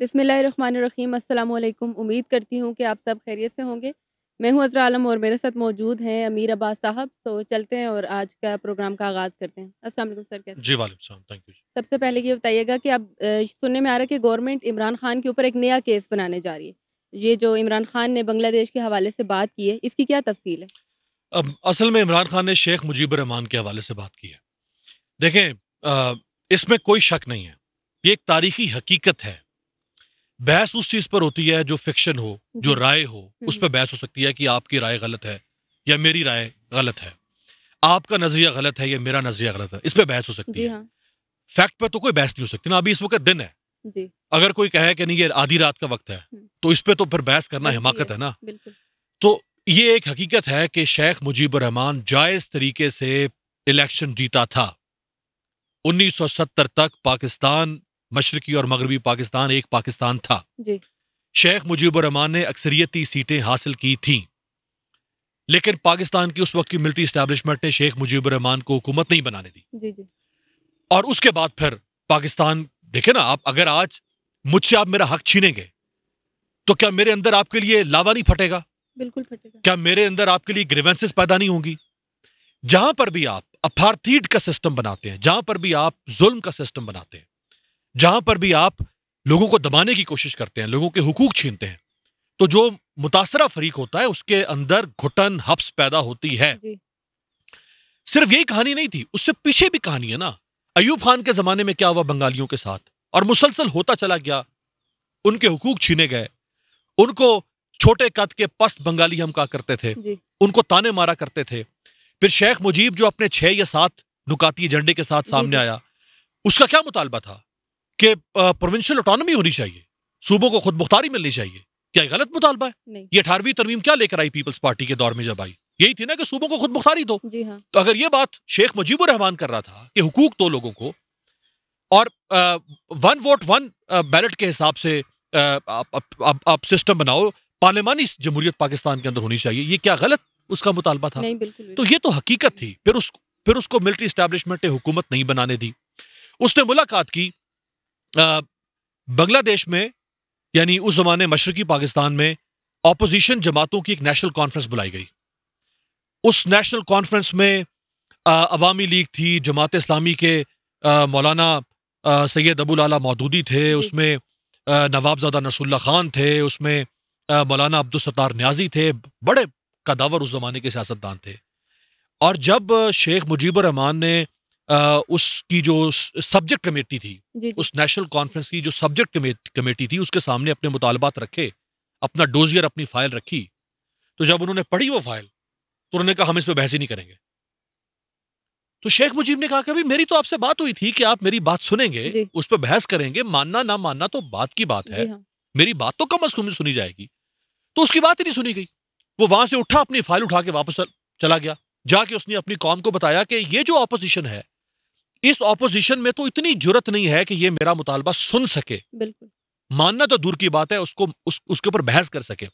बिसमीम अल्लाम उम्मीद करती हूँ कि आप सब खैरियत से होंगे मैं हूँ अजरा आलम और मेरे साथ मौजूद हैं अमीर अब्बास साहब तो चलते हैं और आज का प्रोग्राम का आगाज़ करते हैं अस्सलाम वालेकुम सर कैसे जी वालेकुम थैंक यू सबसे पहले ये बताइएगा कि अब सुनने में आ रहा है कि गवर्नमेंट इमरान खान के ऊपर एक नया केस बनाने जा रही है ये जो इमरान खान ने बांग्लादेश के हवाले से बात की है इसकी क्या तफसील है अब असल में इमरान खान ने शेख मुजीब रहमान के हवाले से बात की है देखें इसमें कोई शक नहीं है ये एक तारीखी हकीकत है बहस उस चीज पर होती है जो फिक्शन हो जो राय हो उस हम्म। पर बहस हो सकती है कि आपकी राय गलत है या मेरी राय गलत है आपका नजरिया गलत है या मेरा नजरिया गलत है इस पर बहस हो सकती है फैक्ट हाँ। पर तो कोई बहस नहीं हो सकती ना अभी इस वक्त दिन है जी। अगर कोई कहे कि नहीं ये आधी रात का वक्त है हम्म। तो इस पर तो फिर बहस करना हिमाकत है ना तो ये एक हकीकत है कि शेख मुजीबर रहमान जायज तरीके से इलेक्शन जीता था 1970 तक पाकिस्तान मशरकी और मगरबी पाकिस्तान एक पाकिस्तान था शेख मुजीबरहमान ने अक्सरियती सीटें हासिल की थी लेकिन पाकिस्तान की उस वक्त की मिलिट्री स्टैब्लिशमेंट ने शेख मुजीबरहमान को हुकूमत नहीं बनाने दी जी जी। और उसके बाद फिर पाकिस्तान देखे ना आप अगर आज मुझसे आप मेरा हक छीनेंगे तो क्या मेरे अंदर आपके लिए लावा नहीं फटेगा बिल्कुल फटेगा क्या मेरे अंदर आपके लिए ग्रीवेंसेस पैदा नहीं होंगी जहां पर भी आप अपार्थीड का सिस्टम बनाते हैं जहां पर भी आप जुल्म का सिस्टम बनाते हैं जहां पर भी आप लोगों को दबाने की कोशिश करते हैं लोगों के हुकूक छीनते हैं तो जो मुतासरा फरीक होता है उसके अंदर घुटन हफ्स पैदा होती है सिर्फ यही कहानी नहीं थी उससे पीछे भी कहानी है ना अयूब खान के जमाने में क्या हुआ बंगालियों के साथ और मुसलसल होता चला गया उनके हुकूक छीने गए उनको छोटे कद के पस्त बंगाली हम कहा करते थे उनको ताने मारा करते थे फिर शेख मुजीब जो अपने छह या सात नुकाती एजेंडे के साथ सामने आया उसका क्या मुतालबा था कि प्रोविंशियल ऑटोनॉमी होनी चाहिए सूबों को खुद मुख्तारी मिलनी चाहिए क्या गलत मुतालबा है ये अठारहवीं तरमीम क्या लेकर आई पीपल्स पार्टी के दौर में जब आई यही थी ना कि सूबों को खुद मुख्तारी दो जी हाँ। तो अगर ये बात शेख मुजीबुर रहमान कर रहा था कि हुकूक दो लोगों को और आ, वन वोट वन बैलेट के हिसाब से आप सिस्टम बनाओ पार्लियामानी जमहूरियत पाकिस्तान के अंदर होनी चाहिए ये क्या गलत उसका मुतालबा था नहीं, बिल्कुल, बिल्कुल, तो ये तो हकीकत थी फिर उस फिर उसको मिलिट्री स्टैब्लिशमेंट ने हुकूमत नहीं बनाने दी उसने मुलाकात की बांग्लादेश में यानी उस जमाने मशरकी पाकिस्तान में अपोजिशन जमातों की एक नेशनल कॉन्फ्रेंस बुलाई गई उस नेशनल कॉन्फ्रेंस में अवामी लीग थी जमात इस्लामी के आ, मौलाना सैयद अबुल आला मौदूदी थे उसमें नवाबजादा नसुल्ला खान थे उसमें मौलाना अब्दुलसतार न्याजी थे बड़े कदावर उस जमाने के सियासतदान थे और जब शेख मुजीबर रहमान ने उसकी जो सब्जेक्ट कमेटी थी जी जी। उस नेशनल कॉन्फ्रेंस की जो सब्जेक्ट कमेटी थी उसके सामने अपने मुतालबात रखे अपना डोजियर अपनी फाइल रखी तो जब उन्होंने पढ़ी वो फाइल तो उन्होंने कहा हम इस पर बहस ही नहीं करेंगे तो शेख मुजीब ने कहा कि मेरी तो आपसे बात हुई थी कि आप मेरी बात सुनेंगे उस पर बहस करेंगे मानना ना मानना तो बात की बात है हाँ। मेरी बात तो कम अज कम सुनी जाएगी तो उसकी बात ही नहीं सुनी गई वो वहां से उठा अपनी फाइल उठा के वापस चला गया जाके उसने अपनी कौम को बताया कि ये जो ऑपोजिशन है इस ऑपोजिशन में तो इतनी जरूरत नहीं है कि ये मेरा मुतालबा सुन सके बिल्कुल मानना तो दूर की बात है उसको उस, उसके ऊपर बहस कर सके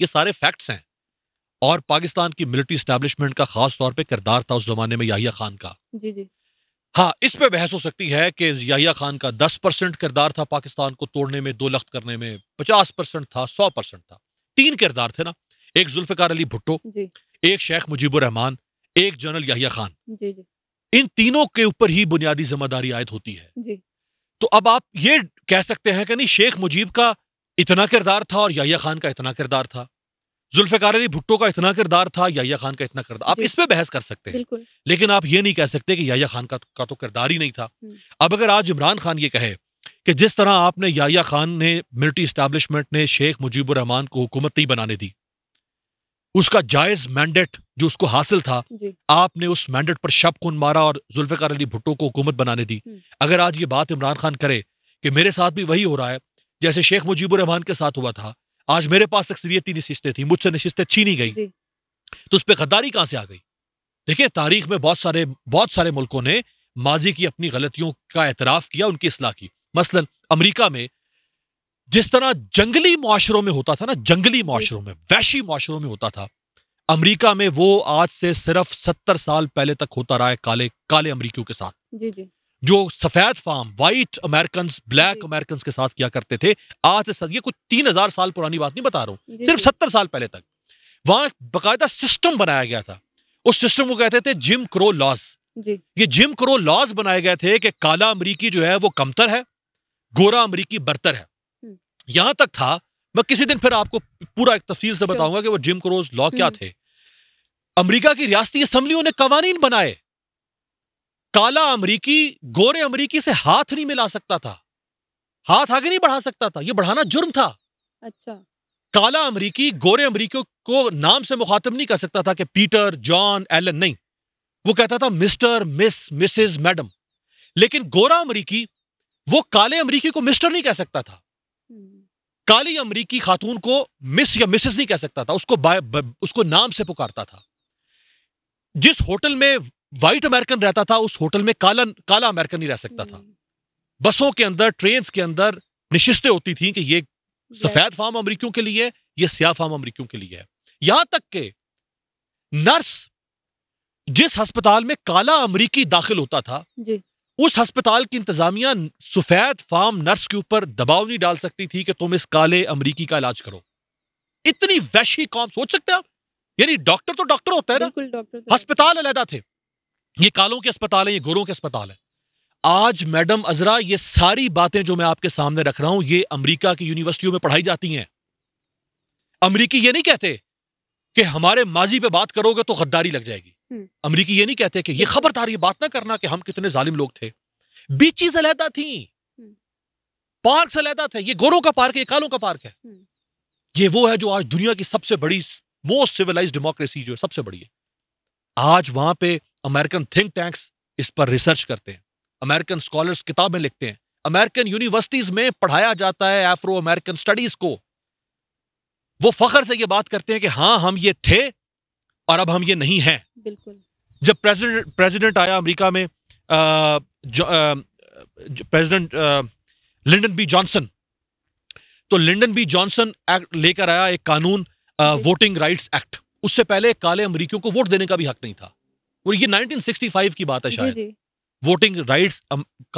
ये सारे फैक्ट्स हैं और पाकिस्तान की मिलिट्री स्टैब्लिशमेंट का खास तौर पे किरदार था उस जमाने में याहिया खान का जी जी हाँ इस पे बहस हो सकती है कि याहिया खान का दस परसेंट किरदार था पाकिस्तान को तोड़ने में दो लख्त करने में पचास परसेंट था सौ परसेंट था तीन किरदार थे ना एक जुल्फिकार अली भुट्टो एक शेख मुजीबुर रहमान एक जनरल याहिया खान जी जी इन तीनों के ऊपर ही बुनियादी जिम्मेदारी आयद होती है जी। तो अब आप ये कह सकते हैं कि नहीं शेख मुजीब का इतना किरदार था और याहिया खान का इतना किरदार था जुल्फिकार अली भुट्टो का इतना किरदार था याहिया खान का इतना किरदार आप इस पे बहस कर सकते हैं लेकिन आप ये नहीं कह सकते कि याहिया खान का, का तो किरदार ही नहीं था हम्म। अब अगर आज इमरान खान ये कहे कि जिस तरह आपने याहिया खान ने मिलिट्री इस्टेब्लिशमेंट ने शेख मुजीबुर रहमान को हुकूमत नहीं बनाने दी उसका जायज मैंडेट जो उसको हासिल था आपने उस मैंडेट पर शब खुन मारा और जुल्फिकार अली भुट्टो को हुकूमत बनाने दी हम्म। अगर आज ये बात इमरान खान करे कि मेरे साथ भी वही हो रहा है जैसे शेख मुजीबुर रहमान के साथ हुआ था आज मेरे पास अक्सरियती नशिस्तें थी मुझसे नशिस्तें छीनी गई तो उस पर गद्दारी कहाँ से आ गई देखिये तारीख में बहुत सारे बहुत सारे मुल्कों ने माजी की अपनी गलतियों का एतराफ़ किया उनकी असलाह की मसलन अमरीका में जिस तरह जंगली माशरों में होता था ना जंगली माशरों में वैशी माशरों में होता था अमेरिका में वो आज से सिर्फ सत्तर साल पहले तक होता रहा है काले काले अमरीकियों के साथ जी जी जो सफेद फार्म व्हाइट अमेरिकन ब्लैक अमेरिकन के साथ किया करते थे आज से ये कुछ तीन हजार साल पुरानी बात नहीं बता रहा हूँ सिर्फ सत्तर साल पहले तक वहां बाकायदा सिस्टम बनाया गया था उस सिस्टम को कहते थे जिम क्रो लॉज ये जिम क्रो लॉज बनाए गए थे कि काला अमरीकी जो है वो कमतर है गोरा अमरीकी बरतर है यहां तक था मैं किसी दिन फिर आपको पूरा एक तफसील से बताऊंगा कि वो जिम क्रोज लॉ क्या हम्म। थे अमेरिका की रियासती असम्बलियों ने कवानीन बनाए काला अमरीकी गोरे अमरीकी से हाथ नहीं मिला सकता था हाथ आगे नहीं बढ़ा सकता था ये बढ़ाना जुर्म था अच्छा काला अमरीकी गोरे अमरीकियों को नाम से मुखातब नहीं कर सकता था कि पीटर जॉन एलन नहीं वो कहता था मिस्टर मिस मिसेस मैडम लेकिन गोरा अमरीकी वो काले अमरीकी को मिस्टर नहीं कह सकता था काली अमरीकी खातून को मिस या मिसेस नहीं कह सकता था उसको बा, उसको नाम से पुकारता था जिस होटल में वाइट अमेरिकन रहता था उस होटल में काला काला अमेरिकन नहीं रह सकता था बसों के अंदर ट्रेन के अंदर निशिस्तें होती थी कि ये सफेद फार्म अमरीकियों के लिए ये सिया फार्म अमरीकियों के लिए है यहां तक के नर्स जिस अस्पताल में काला अमरीकी दाखिल होता था जी। उस हस्पताल की इंतजामिया सफेद फार्म नर्स के ऊपर दबाव नहीं डाल सकती थी कि तुम इस काले अमरीकी का इलाज करो इतनी वैशी कौम सोच सकते हैं आप यानी डॉक्टर तो डॉक्टर होता है ना तो अस्पताल अलहदा थे ये कालों के अस्पताल है ये गोरों के अस्पताल है आज मैडम अजरा ये सारी बातें जो मैं आपके सामने रख रहा हूं ये अमेरिका की यूनिवर्सिटियों में पढ़ाई जाती हैं अमरीकी ये नहीं कहते कि हमारे माजी पे बात करोगे तो गद्दारी लग जाएगी हम्म। अमरीकी ये नहीं कहते कि ये खबरदार ये बात ना करना कि हम कितने जालिम लोग थे बीचीज अलहदा थी हम्म। पार्क अलहदा थे ये गोरों का पार्क है ये कालों का पार्क है हम्म। ये वो है जो आज दुनिया की सबसे बड़ी मोस्ट सिविलाइज डेमोक्रेसी जो है सबसे बड़ी है आज वहां पे अमेरिकन थिंक टैंक्स इस पर रिसर्च करते हैं अमेरिकन स्कॉलर्स किताबें लिखते हैं अमेरिकन यूनिवर्सिटीज में पढ़ाया जाता है एफ्रो अमेरिकन स्टडीज को वो फखर से ये बात करते हैं कि हाँ हम ये थे और अब हम ये नहीं हैं बिल्कुल जब प्रेसिडेंट प्रेसिडेंट आया अमेरिका में प्रेसिडेंट लिंडन बी जॉनसन तो लिंडन बी जॉनसन लेकर आया एक कानून वोटिंग राइट्स एक्ट उससे पहले काले अमरीकियों को वोट देने का भी हक नहीं था और ये 1965 की बात है शायद वोटिंग राइट्स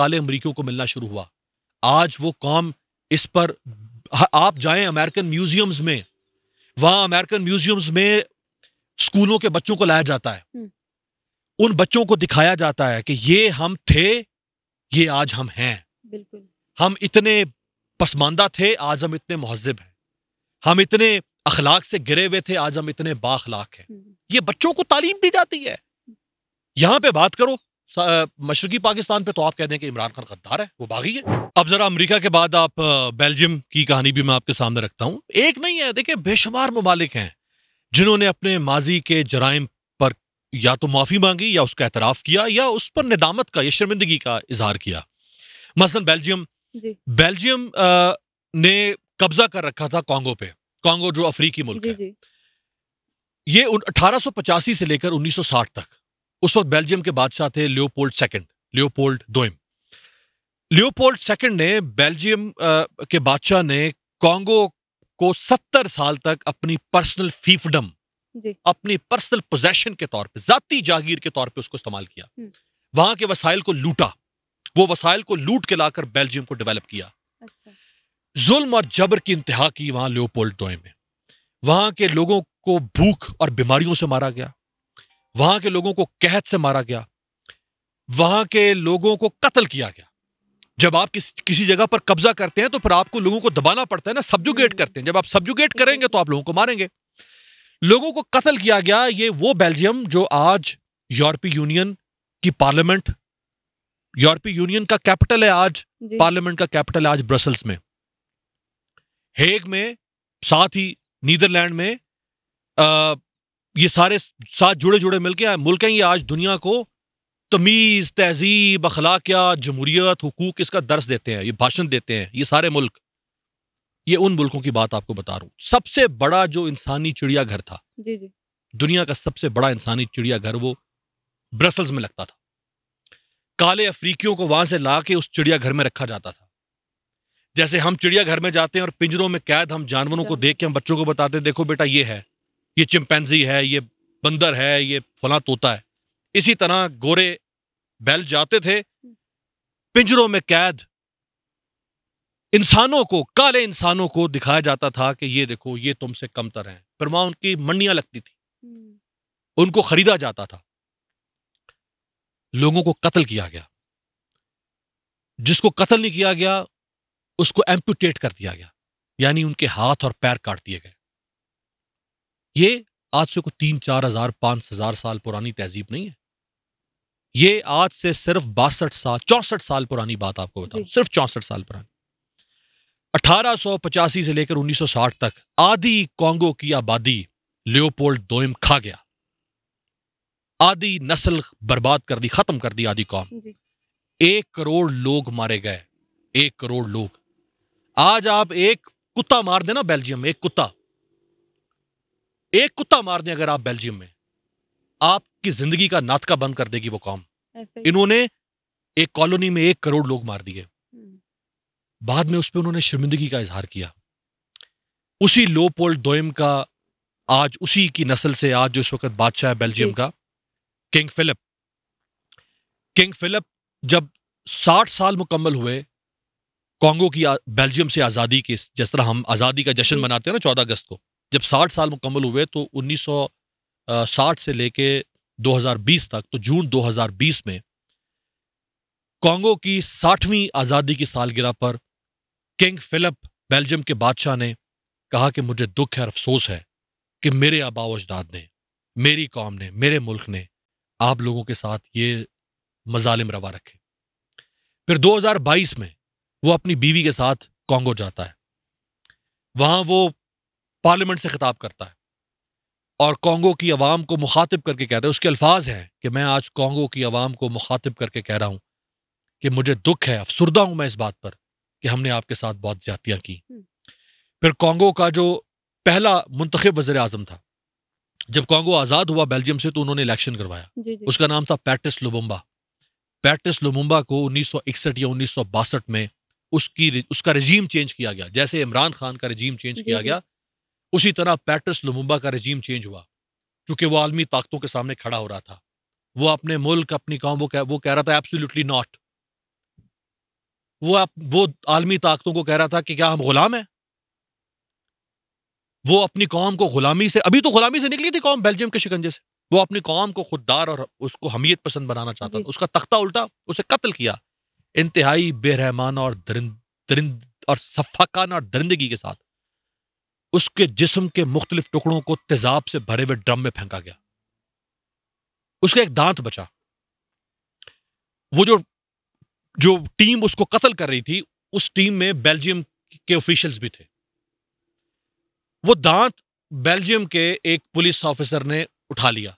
काले अमरीकियों को मिलना शुरू हुआ आज वो कॉम इस पर आप जाएं अमेरिकन म्यूजियम्स में वहां अमेरिकन म्यूजियम्स में स्कूलों के बच्चों को लाया जाता है हम्म। उन बच्चों को दिखाया जाता है कि ये हम थे ये आज हम हैं बिल्कुल हम इतने पसमानदा थे आज हम इतने महजब हैं हम इतने अखलाक से गिरे हुए थे आज हम इतने बाखलाक हैं हम्म। ये बच्चों को तालीम दी जाती है यहाँ पे बात करो मशरकी पाकिस्तान पे तो आप कह दें कि इमरान खान गद्दार है वो बागी है अब जरा अमेरिका के बाद आप बेल्जियम की कहानी भी मैं आपके सामने रखता हूँ एक नहीं है देखिए बेशुमार ममालिक हैं जिन्होंने अपने माजी के जराइम पर या तो माफी मांगी या उसका एतराफ़ किया या उस पर निदामत का या शर्मिंदगी का इजहार किया मसलन बेल्जियम बेल्जियम ने कब्जा कर रखा था कांगो पे कांगो जो अफ्रीकी मुल्क जी, है जी. ये अठारह से लेकर 1960 तक उस वक्त बेल्जियम के बादशाह थे लियोपोल्ड सेकंड लियोपोल्ड दोइम लियोपोल्ड सेकंड ने बेल्जियम के बादशाह ने कांगो को सत्तर साल तक अपनी पर्सनल फीफडम अपनी पर्सनल पोजेशन के तौर पे जाती जागीर के तौर पे उसको इस्तेमाल किया हम्म। वहां के वसाइल को लूटा वो वसाइल को लूट के लाकर बेल्जियम को डेवलप किया अच्छा। जुल्म और जबर की इंतहा की वहां लियोपोल्ड में वहां के लोगों को भूख और बीमारियों से मारा गया वहां के लोगों को कहत से मारा गया वहां के लोगों को कत्ल किया गया जब आप किस किसी जगह पर कब्जा करते हैं तो फिर आपको लोगों को दबाना पड़ता है ना सब्जुगेट हम्म। करते हैं जब आप सब्जुगेट करेंगे तो आप लोगों को मारेंगे लोगों को कत्ल किया गया ये वो बेल्जियम जो आज यूरोपीय यूनियन की पार्लियामेंट यूरोपीय यूनियन का कैपिटल है आज पार्लियामेंट का कैपिटल है आज ब्रसल्स में हेग में साथ ही नीदरलैंड में आ, ये सारे साथ जुड़े जुड़े मिलके मुल्क हैं ये आज दुनिया को तमीज़ तहजीब अखलाकिया जमहूरियत हकूक इसका दर्स देते हैं ये भाषण देते हैं ये सारे मुल्क ये उन मुल्कों की बात आपको बता रहा हूँ सबसे बड़ा जो इंसानी चिड़ियाघर था जी जी दुनिया का सबसे बड़ा इंसानी चिड़ियाघर वो ब्रसल्स में लगता था काले अफ्रीकियों को वहां से ला के उस चिड़ियाघर में रखा जाता था जैसे हम चिड़ियाघर में जाते हैं और पिंजरों में कैद हम जानवरों को अच्छा। देख के हम बच्चों को बताते देखो बेटा ये है ये चिमपैनजी है ये बंदर है ये फला तोता है इसी तरह गोरे बैल जाते थे पिंजरों में कैद इंसानों को काले इंसानों को दिखाया जाता था कि ये देखो ये तुमसे कमतर हैं फिर वहां उनकी मंडियां लगती थी हम्म। उनको खरीदा जाता था लोगों को कत्ल किया गया जिसको कत्ल नहीं किया गया उसको एम्पूटेट कर दिया गया यानी उनके हाथ और पैर काट दिए गए ये आज से को तीन चार हजार पांच हजार साल पुरानी तहजीब नहीं है ये आज से सिर्फ बासठ साल चौसठ साल पुरानी बात आपको बताऊं सिर्फ चौसठ साल पुरानी अठारह पचासी से लेकर उन्नीस सौ साठ तक आधी कांगो की आबादी लियोपोल्ड दोयम खा गया आधी नस्ल बर्बाद कर दी खत्म कर दी आधी कौम एक करोड़ लोग मारे गए एक करोड़ लोग आज आप एक कुत्ता मार देना बेल्जियम में एक कुत्ता एक कुत्ता मार दें अगर आप बेल्जियम में आपकी जिंदगी का नाथका बंद कर देगी वो कौम इन्होंने एक कॉलोनी में एक करोड़ लोग मार दिए हम्म। बाद में उस पर उन्होंने शर्मिंदगी का इजहार किया उसी लो पोल्ट दोयम का आज उसी की नस्ल से आज जो इस वक्त बादशाह है बेल्जियम का किंग फिलिप किंग फिलिप जब साठ साल मुकम्मल हुए कॉन्गो की बेल्जियम से आज़ादी के जिस तरह हम आज़ादी का जश्न मनाते हैं ना चौदह अगस्त को जब साठ साल मुकम्मल हुए तो उन्नीस साठ से लेके 2020 तक तो जून 2020 में कांगो की साठवीं आज़ादी की सालगिरह पर किंग फिलिप बेल्जियम के बादशाह ने कहा कि मुझे दुख है अफसोस है कि मेरे आबाव अजदाद ने मेरी कौम ने मेरे मुल्क ने आप लोगों के साथ ये मजालिम रवा रखे फिर 2022 में वो अपनी बीवी के साथ कांगो जाता है वहाँ वो पार्लियामेंट से खिताब करता है और कांगो की आवाम को मुखातिब करके कहता है उसके अल्फाज हैं कि मैं आज कांगो की आवाम को मुखातिब करके कह रहा हूं कि मुझे दुख है अफसरदा हूं मैं इस बात पर कि हमने आपके साथ बहुत ज्यादतियाँ की हम्म। फिर कांगो का जो पहला मुंतखब वजर आजम था जब कांगो आज़ाद हुआ बेल्जियम से तो उन्होंने इलेक्शन करवाया उसका नाम था पैटिस लुबुम्बा पैटिस लुबुम्बा को उन्नीस सौ इकसठ या उन्नीस सौ बासठ में उसकी उसका रजीम चेंज किया गया जैसे इमरान खान का रजीम चेंज किया गया उसी तरह पैटर्स लुमुम्बा का रजीम चेंज हुआ क्योंकि वो आलमी ताकतों के सामने खड़ा हो रहा था वो अपने मुल्क अपनी कौम वो कह, वो कह रहा था एब्सोल्युटली नॉट वो आप, वो आलमी ताकतों को कह रहा था कि क्या हम गुलाम हैं वो अपनी कौम को गुलामी से अभी तो गुलामी से निकली थी कौम बेल्जियम के शिकंजे से वो अपनी कौम को खुददार और उसको हमीयत पसंद बनाना चाहता था उसका तख्ता उल्टा उसे कत्ल किया इंतहाई बेरहमान और दरिंद दरिंद और सफाकान और दरिंदगी के साथ उसके जिस्म के मुख्तलिफ टुकड़ों को तेजाब से भरे हुए ड्रम में फेंका गया उसका एक दांत बचा वो जो जो टीम उसको कत्ल कर रही थी उस टीम में बेल्जियम के ऑफिशियल्स भी थे वो दांत बेल्जियम के एक पुलिस ऑफिसर ने उठा लिया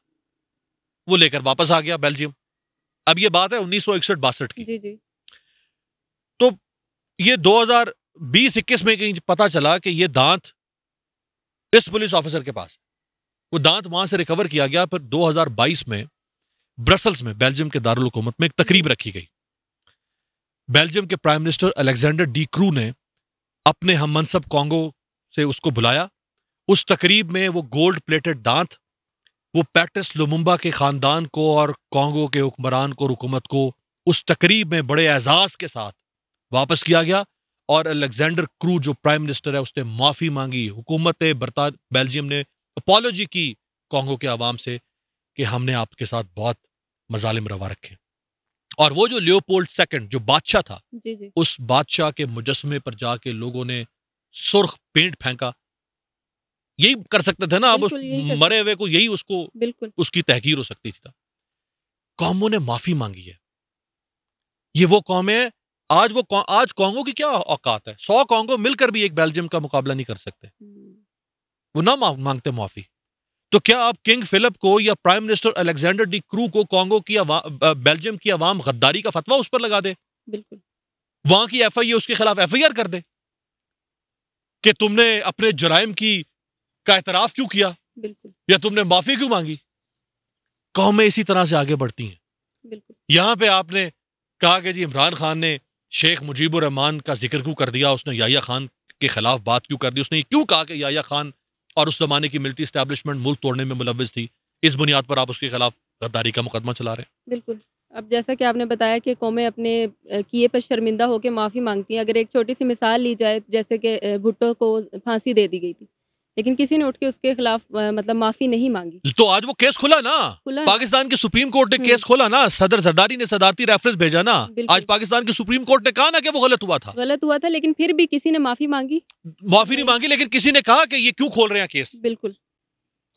वो लेकर वापस आ गया बेल्जियम अब ये बात है उन्नीस सौ इकसठ बासठ की जी जी। तो ये 2020-21 में कहीं पता चला कि ये दांत इस पुलिस ऑफिसर के पास वो दांत वहां से रिकवर किया गया पर 2022 में ब्रसल्स में बेल्जियम के दारुलकूमत में एक तकरीब रखी गई बेल्जियम के prime minister Alexander De Croo ने अपने हम मनसब कॉन्गो से उसको बुलाया उस तकरीब में वो गोल्ड प्लेटेड दांत वो पैटिस लुमुम्बा के खानदान को और कॉन्गो के हुक्मरान को हुकूमत को उस तकरीब में बड़े एजाज के साथ वापस किया गया और अलेक्जेंडर क्रू जो प्राइम मिनिस्टर है उसने माफ़ी मांगी हुकूमत बरता बेल्जियम ने अपोलॉजी की कॉन्गो के आवाम से कि हमने आपके साथ बहुत मजालिम रवा रखे और वो जो लियोपोल्ड सेकंड जो बादशाह था जी जी। उस बादशाह के मुजस्मे पर जाके लोगों ने सुर्ख पेंट फेंका यही कर सकते थे ना अब उस मरे हुए को यही उसको उसकी तहकीर हो सकती थी कौमों ने माफी मांगी है ये वो कौम है आज वो आज कांगो की क्या औकात है सौ कांगो मिलकर भी एक बेल्जियम का मुकाबला नहीं कर सकते हम्म। वो ना मांगते माफी तो क्या आप किंग फिलिप को या prime minister Alexander De Croo को कांगो की बेल्जियम की अवाम गद्दारी का फतवा उस पर लगा दे बिल्कुल वहां की एफ आई ए उसके खिलाफ एफ आई आर कर दे कि तुमने अपने जराइम की का एतराफ क्यों किया बिल्कुल या तुमने माफी क्यों मांगी कौमें इसी तरह से आगे बढ़ती हैं यहां पे आपने कहा कि जी इमरान खान ने शेख मुजीबरहमान रहमान का जिक्र क्यों कर दिया उसने याया खान के खिलाफ बात क्यों कर दी उसने क्यों कहा कि याया खान और उस जमाने की मिलिट्री स्टैब्लिशमेंट मुल्क तोड़ने में मुलविस थी इस बुनियाद पर आप उसके खिलाफ गद्दारी का मुकदमा चला रहे हैं बिल्कुल अब जैसा कि आपने बताया कि कौमें अपने किए पर शर्मिंदा होकर माफ़ी मांगती हैं अगर एक छोटी सी मिसाल ली जाए जैसे कि भुट्टो को फांसी दे दी गई थी लेकिन किसी ने उठ के उसके खिलाफ मतलब माफी नहीं मांगी तो आज वो केस खुला ना खुला पाकिस्तान की सुप्रीम कोर्ट ने केस हम्म। खोला ना सदर जरदारी ने सदारती रेफरेंस भेजा ना आज पाकिस्तान की सुप्रीम कोर्ट ने कहा ना कि वो गलत हुआ था गलत हुआ था लेकिन फिर भी किसी ने माफी मांगी माफी नहीं मांगी लेकिन किसी ने कहा कि ये क्यों खोल रहे हैं केस बिल्कुल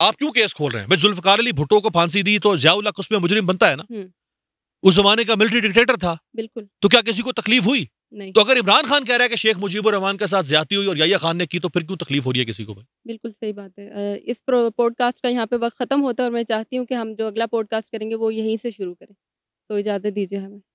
आप क्यों केस खोल रहे हैं भाई जुल्फकार अली भुट्टो को फांसी दी तो जयाउल्ला उसमें मुजरिम बनता है ना हम्म। उस जमाने का मिलिट्री डिक्टेटर था बिल्कुल तो क्या किसी को तकलीफ हुई तो अगर इमरान खान कह रहा है कि शेख मुजीबुर रहमान के साथ ज्यादा हुई और या खान ने की तो फिर क्यों तकलीफ हो रही है किसी को भाई बिल्कुल सही बात है इस पॉडकास्ट का यहाँ पे वक्त खत्म होता है और मैं चाहती हूँ कि हम जो अगला पॉडकास्ट करेंगे वो यहीं से शुरू करें तो इजाज़त दीजिए हमें